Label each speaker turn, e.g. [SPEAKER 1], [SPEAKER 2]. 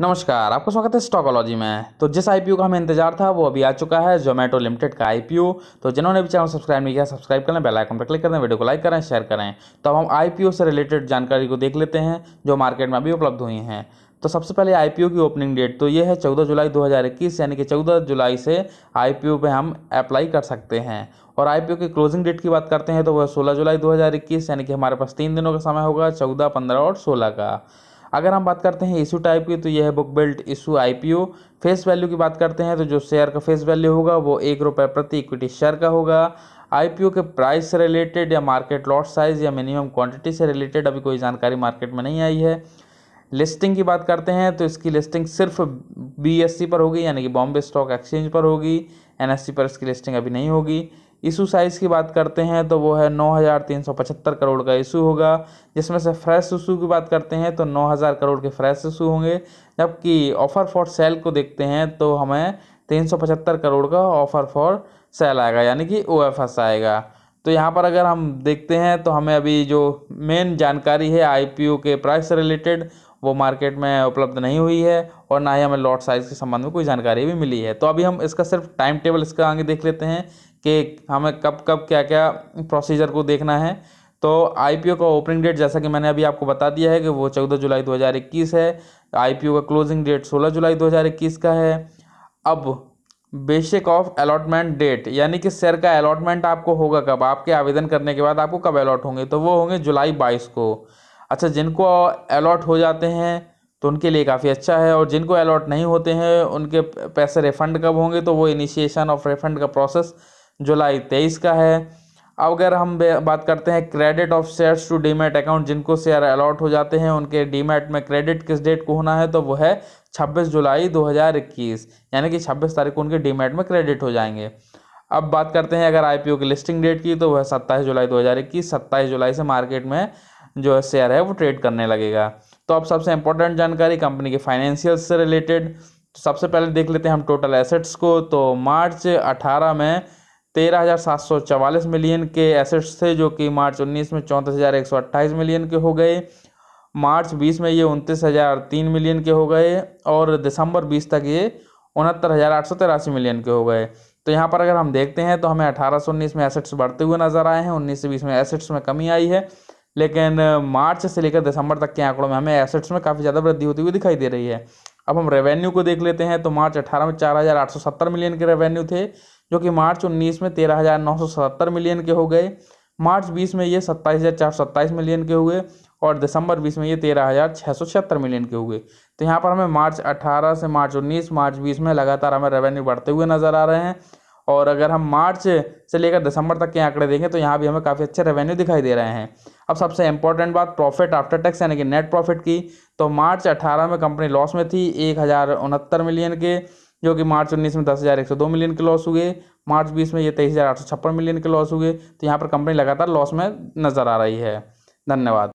[SPEAKER 1] नमस्कार आपका स्वागत है स्टॉकोलॉजी में तो जिस आईपीओ का हमें इंतजार था वो अभी आ चुका है जोमेटो लिमिटेड का आईपीओ तो जिन्होंने भी चैनल सब्सक्राइब नहीं किया सब्सक्राइब करें बेल आइकन पर क्लिक करें वीडियो को लाइक करें शेयर करें तो अब हम आईपीओ से रिलेटेड जानकारी को देख लेते हैं जो मार्केट में अभी उपलब्ध हुई हैं तो सबसे पहले आई की ओपनिंग डेट तो ये है चौदह जुलाई दो यानी कि चौदह जुलाई से आई पी हम अप्लाई कर सकते हैं और आई की क्लोजिंग डेट की बात करते हैं तो वह सोलह जुलाई दो यानी कि हमारे पास तीन दिनों का समय होगा चौदह पंद्रह और सोलह का अगर हम बात करते हैं इशू टाइप की तो यह है book built issue IPO face value की बात करते हैं तो जो शेयर का फेस वैल्यू होगा वो एक रुपये प्रति इक्विटी शेयर का होगा आईपीओ के प्राइस से रिलेटेड या मार्केट लॉट साइज या मिनिमम क्वांटिटी से रिलेटेड अभी कोई जानकारी मार्केट में नहीं आई है लिस्टिंग की बात करते हैं तो इसकी लिस्टिंग सिर्फ बी e पर होगी यानी कि बॉम्बे स्टॉक एक्सचेंज पर होगी एन e पर इसकी लिस्टिंग अभी नहीं होगी इशू साइज़ की बात करते हैं तो वो है नौ हज़ार तीन सौ पचहत्तर करोड़ का इशू होगा जिसमें से फ्रेश इशू की बात करते हैं तो नौ हज़ार करोड़ के फ्रेश इशू होंगे जबकि ऑफ़र फॉर सेल को देखते हैं तो हमें तीन सौ पचहत्तर करोड़ का ऑफ़र फॉर सेल आएगा यानी कि ओ एफ एस आएगा तो यहाँ पर अगर हम देखते हैं तो हमें अभी जो मेन जानकारी है आई पी ओ के प्राइस से रिलेटेड वो मार्केट में उपलब्ध नहीं हुई है और ना ही हमें लॉट साइज़ के संबंध में कोई जानकारी भी मिली है तो अभी हम इसका सिर्फ टाइम टेबल इसका आगे देख लेते हैं कि हमें कब कब क्या क्या प्रोसीजर को देखना है तो आई का ओपनिंग डेट जैसा कि मैंने अभी आपको बता दिया है कि वो चौदह जुलाई दो है आई का क्लोजिंग डेट सोलह जुलाई दो का है अब बेसिक ऑफ अलॉटमेंट डेट यानी कि शेयर का अलॉटमेंट आपको होगा कब आपके आवेदन करने के बाद आपको कब अलॉट होंगे तो वो होंगे जुलाई बाईस को अच्छा जिनको अलॉट हो जाते हैं तो उनके लिए काफ़ी अच्छा है और जिनको अलॉट नहीं होते हैं उनके पैसे रिफ़ंड कब होंगे तो वो इनिशिएशन ऑफ रिफ़ंड का प्रोसेस जुलाई तेईस का है अब अगर हम बात करते हैं credit of shares to demat account जिनको शेयर अलॉट हो जाते हैं उनके डीमेट में क्रेडिट किस डेट को होना है तो वो है छब्बीस जुलाई दो यानी कि छब्बीस तारीख को उनके डीमेट में क्रेडिट हो जाएंगे अब बात करते हैं अगर आईपीओ की लिस्टिंग डेट की तो वह सत्ताईस जुलाई 2021 सत्ताईस जुलाई से मार्केट में जो है शेयर है वो ट्रेड करने लगेगा तो अब सबसे इंपॉर्टेंट जानकारी कंपनी के फाइनेंशियल से रिलेटेड तो सबसे पहले देख लेते हैं हम टोटल एसेट्स को तो मार्च अठारह में तेरह हज़ार सात सौ चवालीस मिलियन के एसेट्स थे जो कि मार्च उन्नीस में चौंतीस हज़ार एक सौ अट्ठाईस मिलियन के हो गए मार्च बीस में ये उनतीस हज़ार तीन मिलियन के हो गए और दिसंबर बीस तक ये उनहत्तर हज़ार आठ सौ तिरासी मिलियन के हो गए तो यहाँ पर अगर हम देखते हैं तो हमें अठारह सौ उन्नीस में एसेट्स बढ़ते हुए नज़र आए हैं उन्नीस से बीस में एसेट्स में कमी आई है लेकिन मार्च से लेकर दिसंबर तक के आंकड़ों में हमें एसेट्स में काफ़ी ज़्यादा वृद्धि होती हुई दिखाई दे रही है अब हम रेवेन्यू को देख लेते हैं तो मार्च अठारह में चार हज़ार आठ सौ सत्तर मिलियन के रेवेन्यू थे जो कि मार्च उन्नीस में तेरह हज़ार नौ सौ सत्तर मिलियन के हो गए मार्च बीस में ये सत्ताईस हज़ार चार सौ सत्ताईस मिलियन के हुए और दिसंबर बीस में ये तेरह हज़ार छः सौ छिहत्तर मिलियन के हुए तो यहाँ पर हमें मार्च अठारह से मार्च उन्नीस मार्च बीस में लगातार हमें रेवेन्यू बढ़ते हुए नज़र आ रहे हैं और अगर हम मार्च से लेकर दिसंबर तक के आंकड़े देखें तो यहाँ भी हमें काफ़ी अच्छे रेवेन्यू दिखाई दे रहे हैं अब सबसे इंपॉर्टेंट बात प्रॉफिट आफ्टर टैक्स यानी कि नेट प्रॉफिट की तो मार्च 18 में कंपनी लॉस में थी एक मिलियन के जो कि मार्च उन्नीस में दस हज़ार एक सौ दो मिलियन के लॉस हुए मार्च बीस में ये तेईस हज़ार आठ सौ छप्पन मिलियन के लॉस हुए तो यहाँ पर कंपनी लगातार लॉस में नज़र आ रही है धन्यवाद